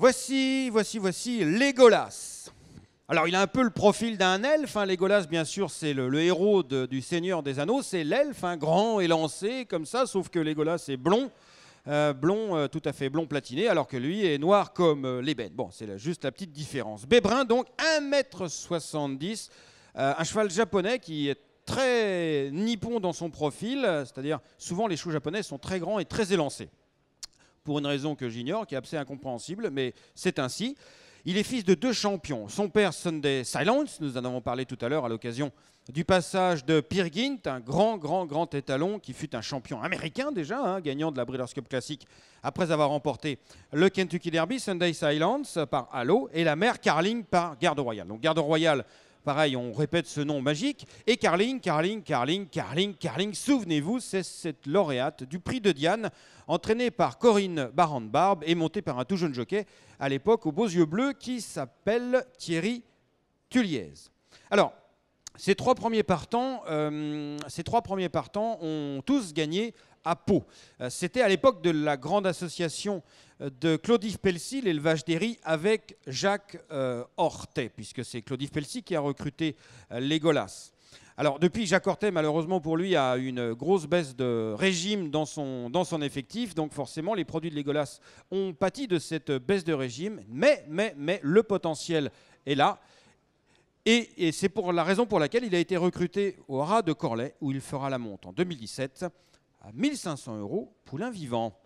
Voici, voici, voici Légolas. Alors il a un peu le profil d'un elfe. Hein. Legolas, Légolas, bien sûr, c'est le, héros du Seigneur des Anneaux. C'est l'elfe, hein, grand, élancé, comme ça, sauf que Légolas est blond. Euh, blond, euh, tout à fait blond platiné, alors que lui est noir comme euh, l'ébène. Bon, c'est juste la petite différence. Bébrin, donc 1m70, un cheval japonais qui est très nippon dans son profil, c'est-à-dire souvent les chevaux japonais sont très grands et très élancés pour une raison que j'ignore, qui est assez incompréhensible, mais c'est ainsi. Il est fils de deux champions. Son père, Sunday Silence, nous en avons parlé tout à l'heure à l'occasion du passage de Piergint, un grand, grand, grand étalon qui fut un champion américain déjà, hein, gagnant de la Breeders' Cup Classic après avoir remporté le Kentucky Derby, Sunday Silence par Halo et la mère Carling par Garde Royale. Donc Garde Royale, Pareil, on répète ce nom magique. Et Carling, Carling, Carling, Carling, Carling, souvenez-vous, c'est cette lauréate du prix de Diane, entraînée par Corinne de barbe et montée par un tout jeune jockey à l'époque aux beaux yeux bleus qui s'appelle Thierry Thuliez. Alors, ces trois premiers partants, euh, ces trois premiers partants ont tous gagné à Pau. Euh, c'était à l'époque de la grande association euh, de Claudif Pelsi, l'élevage des riz, avec Jacques euh, Hortet, puisque c'est Claudif Pelsi qui a recruté l'Egolas. Alors depuis, Jacques Hortet, malheureusement pour lui, a une grosse baisse de régime dans son, dans son effectif. Donc forcément, les produits de Légolas ont pâti de cette baisse de régime. Mais, mais, mais, le potentiel est là. Et, c'est pour la raison pour laquelle il a été recruté au ras de Corlay, où il fera la monte en 2017 à 1500 euros poulain vivant.